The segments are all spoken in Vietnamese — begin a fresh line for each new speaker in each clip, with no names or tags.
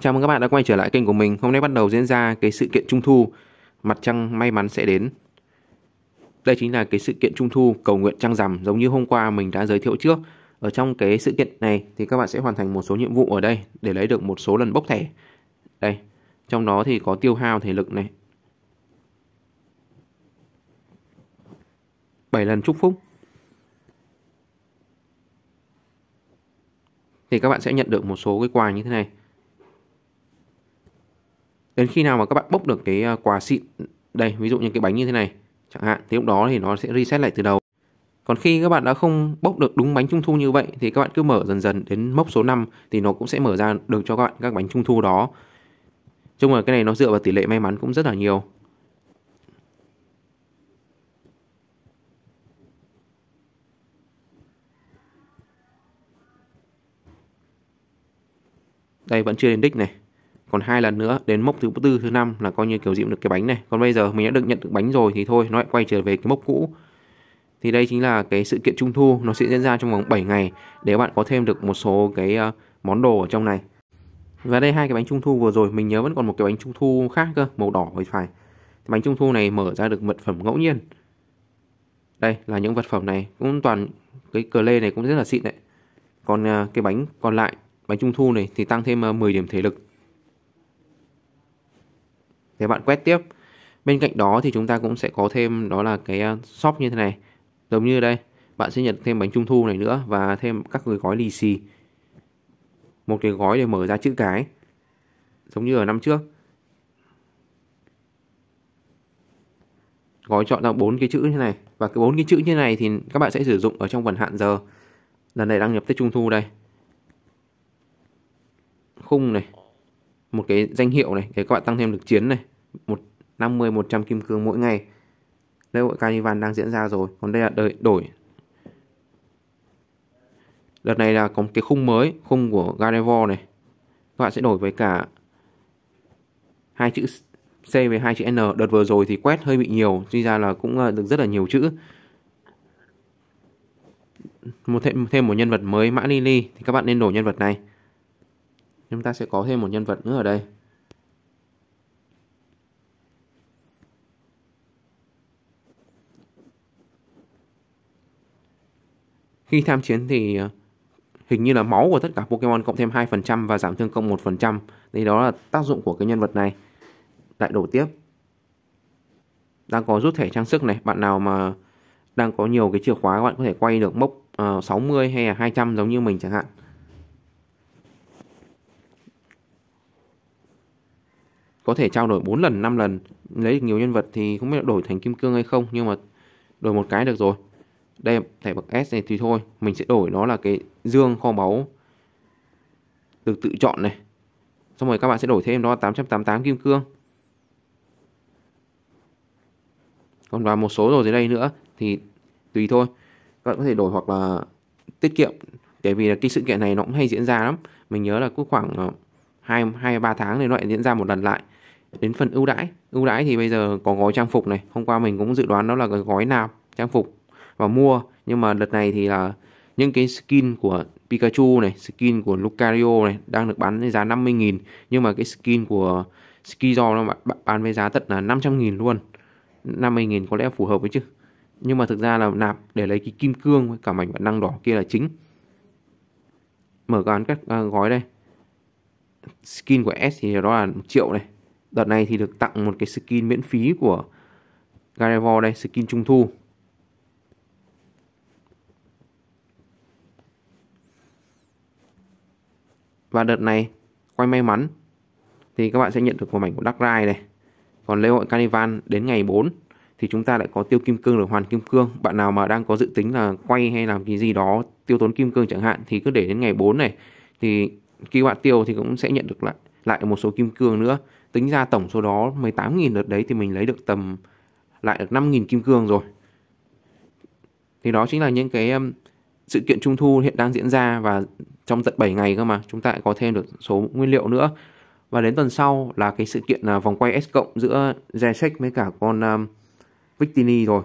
Chào mừng các bạn đã quay trở lại kênh của mình. Hôm nay bắt đầu diễn ra cái sự kiện Trung thu mặt trăng may mắn sẽ đến. Đây chính là cái sự kiện Trung thu cầu nguyện trăng rằm giống như hôm qua mình đã giới thiệu trước. Ở trong cái sự kiện này thì các bạn sẽ hoàn thành một số nhiệm vụ ở đây để lấy được một số lần bốc thẻ. Đây, trong đó thì có tiêu hao thể lực này. 7 lần chúc phúc. Thì các bạn sẽ nhận được một số cái quà như thế này đến khi nào mà các bạn bốc được cái ờ, quà xịn đây ví dụ như cái bánh như thế này chẳng hạn thì lúc đó thì nó sẽ reset lại từ đầu còn khi các bạn đã không bốc được đúng bánh trung thu như vậy thì các bạn cứ mở dần dần đến mốc số 5 thì nó cũng sẽ mở ra được cho các bạn các bánh trung thu đó chung là cái này nó dựa vào tỷ lệ may mắn cũng rất là nhiều đây vẫn chưa đến đích này còn hai lần nữa đến mốc thứ tư thứ năm là coi như kiểu diễm được cái bánh này còn bây giờ mình đã được nhận được bánh rồi thì thôi nó lại quay trở về cái mốc cũ thì đây chính là cái sự kiện trung thu nó sẽ diễn ra trong vòng 7 ngày để bạn có thêm được một số cái ờ, món đồ ở trong này và đây hai cái bánh trung thu vừa rồi mình nhớ vẫn còn một cái bánh trung thu khác cơ màu đỏ thì phải bánh trung thu này mở ra được vật phẩm ngẫu nhiên đây là những vật phẩm này cũng toàn cái cờ lê này cũng rất là xịn đấy còn ờ, cái bánh còn lại bánh trung thu này thì tăng thêm 10 ờ, điểm thể lực để bạn quét tiếp bên cạnh đó thì chúng ta cũng sẽ có thêm đó là cái ờ, shop như thế này giống như đây bạn sẽ nhận thêm bánh trung thu này nữa và thêm các cái gói lì xì một cái gói để mở ra chữ cái giống như ở năm trước gói chọn ra bốn cái chữ như này và cái bốn cái chữ như này thì các bạn sẽ sử dụng ở trong phần hạn giờ lần này đăng nhập tết trung thu đây khung này một cái danh hiệu này để các bạn tăng thêm lực chiến này một 50 100 kim cương mỗi ngày lễ hội Carnival đang diễn ra rồi còn đây là đợi đổi đợt này là có một cái khung mới khung của Carnival này các bạn sẽ đổi với cả hai chữ C với hai chữ N đợt vừa rồi thì quét hơi bị nhiều tuy ra là cũng ờ, được rất là nhiều chữ một thêm, thêm một nhân vật mới mã Lily thì các bạn nên đổi nhân vật này chúng ta sẽ có thêm một nhân vật nữa ở đây khi tham chiến thì ờ, hình như là máu của tất cả Pokemon cộng thêm 2% và giảm thương cộng 1%. thì đó là tác dụng của cái nhân vật này. Lại đổ tiếp. Đang có rút thẻ trang sức này. Bạn nào mà đang có nhiều cái chìa khóa bạn có thể quay được mốc ờ, uh, 60 hay là 200 giống như mình chẳng hạn. có thể trao đổi 4 lần 5 lần lấy được nhiều nhân vật thì không biết là đổi thành kim cương hay không nhưng mà đổi một cái được rồi đây thẻ bậc S này thì thôi mình sẽ đổi nó là cái dương kho báu được tự chọn này xong rồi các bạn sẽ đổi thêm đó 888 kim cương còn vào một số rồi dưới đây nữa thì tùy thôi các bạn có thể đổi hoặc là tiết kiệm tại vì là cái sự kiện này nó cũng hay diễn ra lắm mình nhớ là cứ khoảng ờ, hai hai ba tháng thì nó lại diễn ra một lần lại đến phần ưu đãi ưu đãi thì bây giờ có gói trang phục này hôm qua mình cũng dự đoán đó là gói nạp trang phục và mua nhưng mà đợt này thì là những cái skin của Pikachu này, skin của Lucario này đang được bán với giá 50.000 nhưng mà cái skin của Skizor nó bán với giá tận là 500.000 luôn. 50.000 có lẽ phù hợp với chứ. Nhưng mà thực ra là nạp để lấy cái kim cương với cả mảnh bản năng đỏ kia là chính. Mở gói các à, gói đây. Skin của S thì đó là 1 triệu này, Đợt này thì được tặng một cái skin miễn phí của Garevor đây, skin trung thu. Và đợt này quay may mắn thì các bạn sẽ nhận được một mảnh của Dark Ride này. Còn lễ hội Carnival đến ngày 4 thì chúng ta lại có tiêu kim cương được hoàn kim cương. Bạn nào mà đang có dự tính là quay hay làm cái gì đó tiêu tốn kim cương chẳng hạn thì cứ để đến ngày 4 này thì khi bạn tiêu thì cũng sẽ nhận được lại lại một số kim cương nữa tính ra tổng số đó 18.000 đợt đấy thì mình lấy được tầm lại được 5.000 kim cương rồi thì đó chính là những cái um, sự kiện trung thu hiện đang diễn ra và trong tận 7 ngày cơ mà chúng ta lại có thêm được số nguyên liệu nữa và đến tuần sau là cái sự kiện là vòng quay S cộng giữa Jesek với cả con um, Victini rồi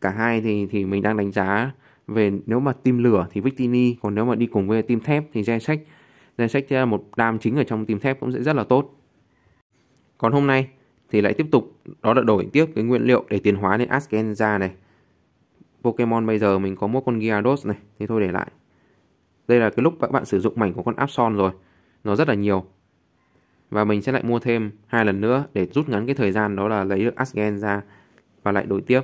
cả hai thì thì mình đang đánh giá về nếu mà team lửa thì Victini còn nếu mà đi cùng với team thép thì Jesek danh sách một đam chính ở trong team thép cũng sẽ rất là tốt còn hôm nay thì lại tiếp tục đó là đổi tiếp cái nguyên liệu để tiến hóa lên Askenza này Pokemon bây giờ mình có một con Gyarados này thì thôi để lại đây là cái lúc các bạn sử dụng mảnh của con Absol rồi nó rất là nhiều và mình sẽ lại mua thêm hai lần nữa để rút ngắn cái thời gian đó là lấy được Asgen và lại đổi tiếp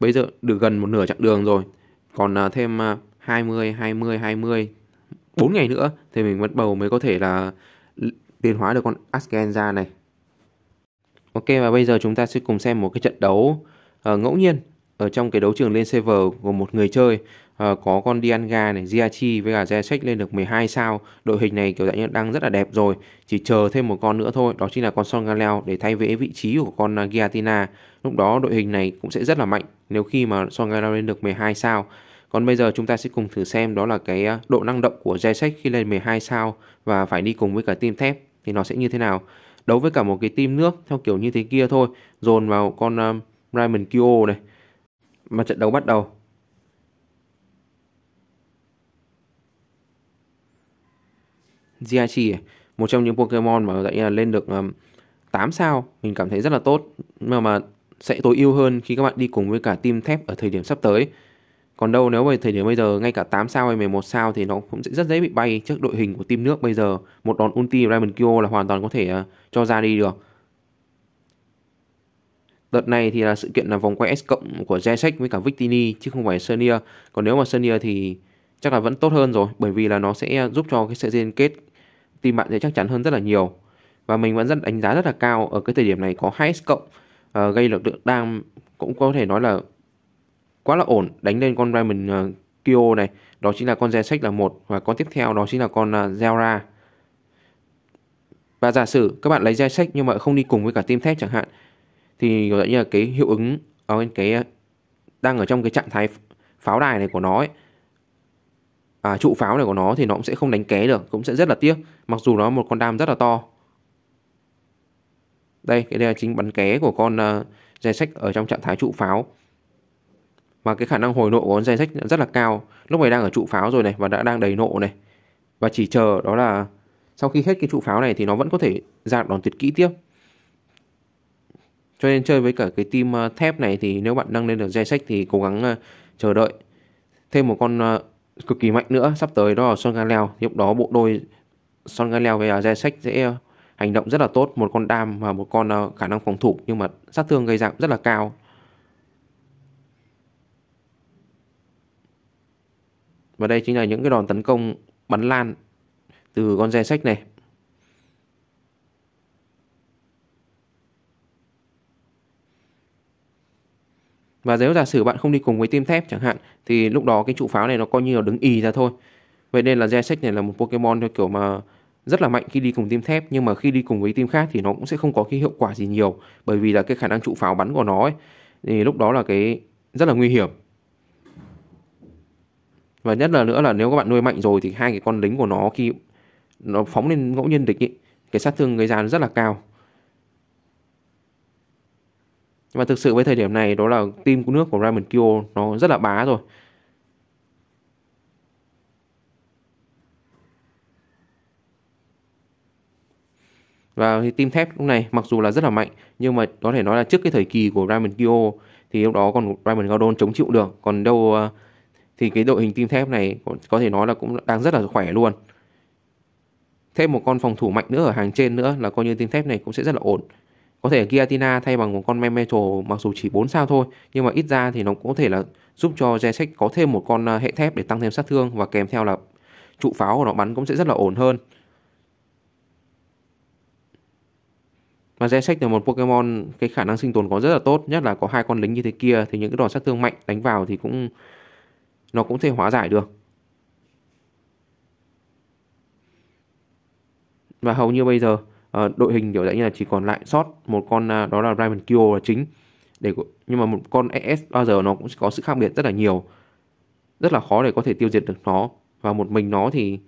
bây giờ được gần một nửa chặng đường rồi còn à, thêm à, 20 20 20 4 ngày nữa thì mình bắt đầu mới có thể là tiến hóa được con Asgen ra này. Ok và bây giờ chúng ta sẽ cùng xem một cái trận đấu uh, ngẫu nhiên ở trong cái đấu trường lên server gồm một người chơi uh, có con Dianga này, Ziachi với cả Zesek lên được 12 sao. Đội hình này kiểu dạng như đang rất là đẹp rồi, chỉ chờ thêm một con nữa thôi, đó chính là con Son Galeo để thay vế vị trí của con uh, Giatina. Lúc đó đội hình này cũng sẽ rất là mạnh nếu khi mà Son Galeo lên được 12 sao. Còn bây giờ chúng ta sẽ cùng thử xem đó là cái à, độ năng động của Jesek khi lên 12 sao và phải đi cùng với cả team thép thì nó sẽ như thế nào. Đấu với cả một cái team nước theo kiểu như thế kia thôi, dồn vào con um, à, Raymond Kyo này. Mà trận đấu bắt đầu. Jiachi một trong những Pokemon mà dạy lên được um, à, 8 sao mình cảm thấy rất là tốt nhưng mà, mà sẽ tối ưu hơn khi các bạn đi cùng với cả team thép ở thời điểm sắp tới còn đâu nếu về thời điểm bây giờ ngay cả 8 sao hay 11 sao thì nó cũng sẽ rất dễ bị bay trước đội hình của team nước bây giờ. Một đòn ulti Raymond Kyo là hoàn toàn có thể ờ, cho ra đi được. Đợt này thì là sự kiện là vòng quay S cộng của Jesek với cả Victini chứ không phải sernia Còn nếu mà sernia thì chắc là vẫn tốt hơn rồi bởi vì là nó sẽ giúp cho cái sự liên kết team bạn sẽ chắc chắn hơn rất là nhiều. Và mình vẫn rất đánh giá rất là cao ở cái thời điểm này có hai S cộng uh, gây lực lượng đang cũng có thể nói là quá là ổn đánh lên con Raymond uh, ờ, Kyo này đó chính là con Zensek là một và con tiếp theo đó chính là con uh, Zera và giả sử các bạn lấy Zensek nhưng mà không đi cùng với cả team thép chẳng hạn thì gọi như là cái hiệu ứng ở bên cái ờ, đang ở trong cái trạng thái pháo đài này của nó ấy, à, trụ pháo này của nó thì nó cũng sẽ không đánh ké được cũng sẽ rất là tiếc mặc dù nó một con đam rất là to đây cái đây là chính bắn ké của con uh, dây sách ở trong trạng thái trụ pháo và cái khả năng hồi nộ của con Zenex rất là cao lúc này đang ở trụ pháo rồi này và đã đang đầy nộ này và chỉ chờ đó là sau khi hết cái trụ pháo này thì nó vẫn có thể ra đòn tuyệt kỹ tiếp cho nên chơi với cả cái team ờ, thép này thì nếu bạn nâng lên được Zenex thì cố gắng ờ, chờ đợi thêm một con ờ, cực kỳ mạnh nữa sắp tới đó là Son Galeo lúc đó bộ đôi Son Galeo với Zenex sẽ hành động rất là tốt một con đam và một con khả năng phòng thủ nhưng mà sát thương gây giảm rất là cao Và đây chính là những cái đòn tấn công bắn lan từ con gen sách này. Và nếu giả sử bạn không đi cùng với team thép chẳng hạn thì lúc đó cái trụ pháo này nó coi như là đứng ì ra thôi. Vậy nên là Jesek này là một Pokemon theo kiểu mà rất là mạnh khi đi cùng team thép nhưng mà khi đi cùng với team khác thì nó cũng sẽ không có cái hiệu quả gì nhiều bởi vì là cái khả năng trụ pháo bắn của nó ấy thì lúc đó là cái rất là nguy hiểm và nhất là nữa là nếu các bạn nuôi mạnh rồi thì hai cái con lính của nó khi nó phóng lên ngẫu nhiên địch ý, cái sát thương gây ra rất là cao và thực sự với thời điểm này đó là team của nước của Raymond Kyo nó rất là bá rồi Và thì team thép lúc này mặc dù là rất là mạnh nhưng mà có thể nói là trước cái thời kỳ của Raymond Kyo thì lúc đó còn Raymond Gordon chống chịu được, còn đâu uh, thì cái đội hình team thép này có thể nói là cũng đang rất là khỏe luôn thêm một con phòng thủ mạnh nữa ở hàng trên nữa là coi như team thép này cũng sẽ rất là ổn có thể Giatina thay bằng một con Memetal mặc dù chỉ 4 sao thôi nhưng mà ít ra thì nó cũng có thể là giúp cho Jesek có thêm một con ờ, hệ thép để tăng thêm sát thương và kèm theo là trụ pháo của nó bắn cũng sẽ rất là ổn hơn mà Jesek là một Pokemon cái khả năng sinh tồn có rất là tốt nhất là có hai con lính như thế kia thì những cái đòn sát thương mạnh đánh vào thì cũng nó cũng thể hóa giải được. Và hầu như bây giờ ờ, đội hình kiểu dạng như là chỉ còn lại sót một con à, đó là Ryan Kyo là chính. Để nhưng mà một con ES bao giờ nó cũng có sự khác biệt rất là nhiều. Rất là khó để có thể tiêu diệt được nó và một mình nó thì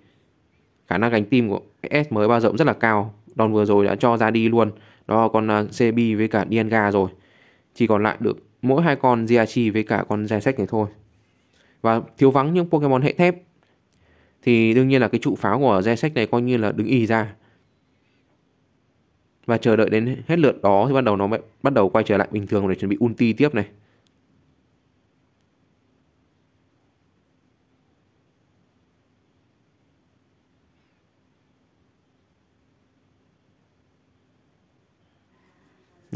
khả năng gánh tim của ES mới bao giờ cũng rất là cao. Đòn vừa rồi đã cho ra đi luôn. Đó là con CB à, với cả Dienga rồi. Chỉ còn lại được mỗi hai con Ziachi với cả con Zesek này thôi và thiếu vắng những Pokemon hệ thép thì đương nhiên là cái trụ pháo của Zexec này coi như là đứng y ra và chờ đợi đến hết lượt đó thì bắt đầu nó bắt đầu quay trở lại bình thường để chuẩn bị ulti tiếp này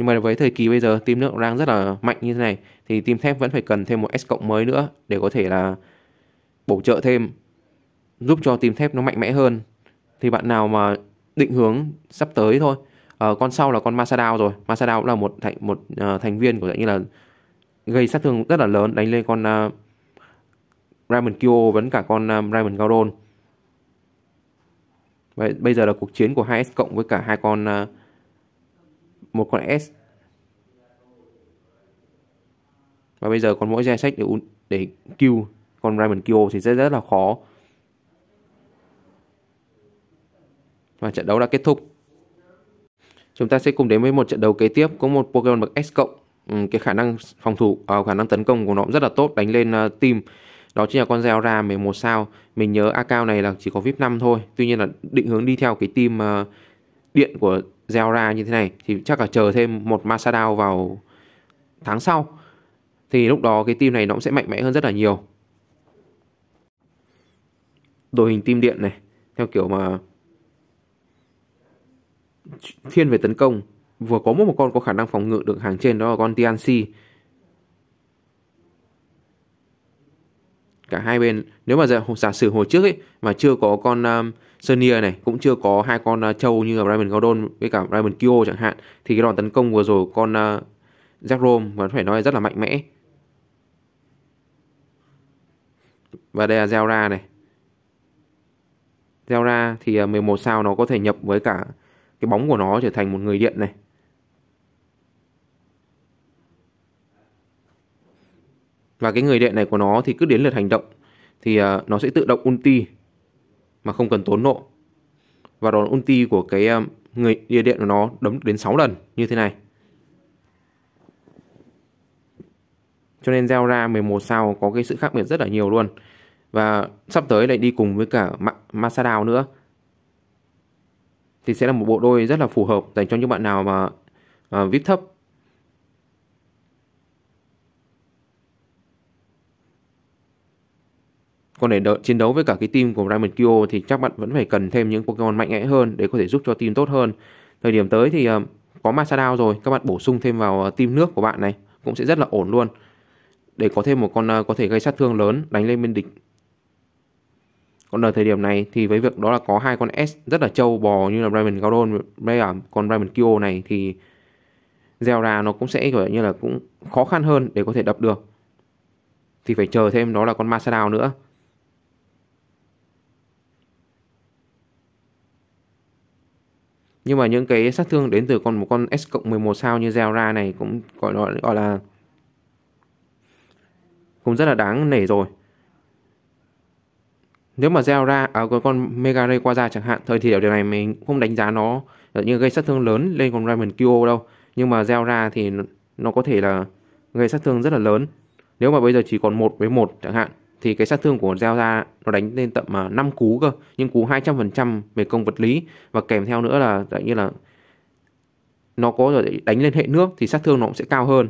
nhưng mà với thời kỳ bây giờ team nước đang rất là mạnh như thế này thì team thép vẫn phải cần thêm một S cộng mới nữa để có thể là bổ trợ thêm giúp cho team thép nó mạnh mẽ hơn thì bạn nào mà định hướng sắp tới thôi à, con sau là con Masadao rồi Masadao cũng là một thành một uh, thành viên của dạng như là gây sát thương rất là lớn đánh lên con uh, Raymond Kyo vẫn cả con uh, Raymond Gaudon Vậy bây giờ là cuộc chiến của hai S cộng với cả hai con uh, một con S và bây giờ còn mỗi danh sách để để kill còn Raymond Kyo thì rất rất là khó và trận đấu đã kết thúc chúng ta sẽ cùng đến với một trận đấu kế tiếp có một Pokemon bậc S cộng ừ, cái khả năng phòng thủ à, khả năng tấn công của nó cũng rất là tốt đánh lên uh, team đó chính là con Zeora 11 sao mình nhớ A cao này là chỉ có VIP 5 thôi tuy nhiên là định hướng đi theo cái team uh, điện của gieo ra như thế này thì chắc là chờ thêm một Masada vào tháng sau thì lúc đó cái team này nó cũng sẽ mạnh mẽ hơn rất là nhiều đội hình team điện này theo kiểu mà thiên về tấn công vừa có một con có khả năng phòng ngự được hàng trên đó là con TNC cả hai bên nếu mà giờ, dạ- giả sử hồi trước ấy mà chưa có con um, Sonia này cũng chưa có hai con uh, trâu như là Brandon Gordon với cả Brandon Kyo chẳng hạn thì cái đòn tấn công vừa rồi con uh, Jack Rome vẫn phải nói là rất là mạnh mẽ và đây là Zelda này Zelda thì 11 uh, sao nó có thể nhập với cả cái bóng của nó trở thành một người điện này và cái người đệ này của nó thì cứ đến lượt hành động thì à, nó sẽ tự động ulti mà không cần tốn nộ và đòn ulti của cái à, người địa điện của nó đấm đến 6 lần như thế này cho nên gieo ra 11 sao có cái sự khác biệt rất là nhiều luôn và sắp tới lại đi cùng với cả Masadao nữa thì sẽ là một bộ đôi rất là phù hợp dành cho những bạn nào mà uh, vip thấp còn để đợi, chiến đấu với cả cái team của Diamond Kyo thì chắc bạn vẫn phải cần thêm những Pokemon mạnh mẽ hơn để có thể giúp cho team tốt hơn. Thời điểm tới thì ờ, có Masadao rồi, các bạn bổ sung thêm vào ờ, team nước của bạn này cũng sẽ rất là ổn luôn. Để có thêm một con ờ, có thể gây sát thương lớn đánh lên bên địch. Còn ở thời điểm này thì với việc đó là có hai con S rất là trâu bò như là Diamond Gaudon với cả con Diamond Kyo này thì Zelda nó cũng sẽ kiểu như là cũng khó khăn hơn để có thể đập được. Thì phải chờ thêm đó là con Masadao nữa nhưng mà những cái sát thương đến từ con một con S cộng 11 sao như Zera này cũng gọi gọi gọi là cũng rất là đáng nể rồi nếu mà Zera à, còn con Mega Ray qua ra chẳng hạn thời thì ở điều này mình không đánh giá nó như gây sát thương lớn lên con Raymond Kyo đâu nhưng mà Zera thì nó có thể là gây sát thương rất là lớn nếu mà bây giờ chỉ còn một với một chẳng hạn thì cái sát thương của Zelda nó đánh lên tận mà 5 cú cơ nhưng cú 200% về công vật lý và kèm theo nữa là dạng như là nó có rồi đánh lên hệ nước thì sát thương nó cũng sẽ cao hơn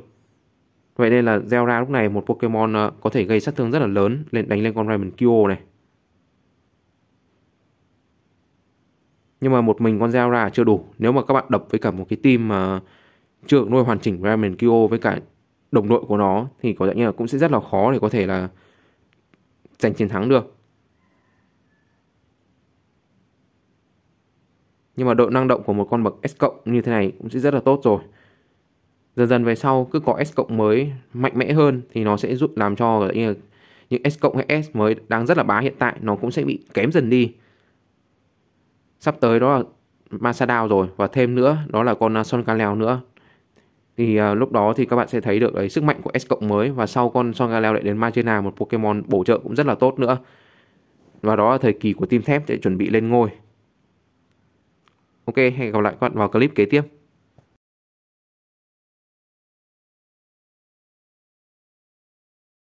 vậy nên là Zelda lúc này một Pokemon à, có thể gây sát thương rất là lớn lên đánh lên con Raymond Kyo này nhưng mà một mình con Zelda chưa đủ nếu mà các bạn đập với cả một cái team mà chưa nuôi hoàn chỉnh Raymond Kyo với cả đồng đội của nó thì có dạng như là cũng sẽ rất là khó để có thể là giành chiến thắng được. Nhưng mà độ năng động của một con bậc S cộng như thế này cũng sẽ rất là tốt rồi. Dần dần về sau cứ có S cộng mới mạnh mẽ hơn thì nó sẽ giúp làm cho những S cộng hay S mới đang rất là bá hiện tại nó cũng sẽ bị kém dần đi. Sắp tới đó là Masadao rồi và thêm nữa đó là con Son Caleo nữa thì à, lúc đó thì các bạn sẽ thấy được cái sức mạnh của S cộng mới và sau con Son Galeo lại đến Magena một Pokemon bổ trợ cũng rất là tốt nữa. Và đó là thời kỳ của team thép để chuẩn bị lên ngôi. Ok, hẹn gặp lại các bạn vào clip kế tiếp.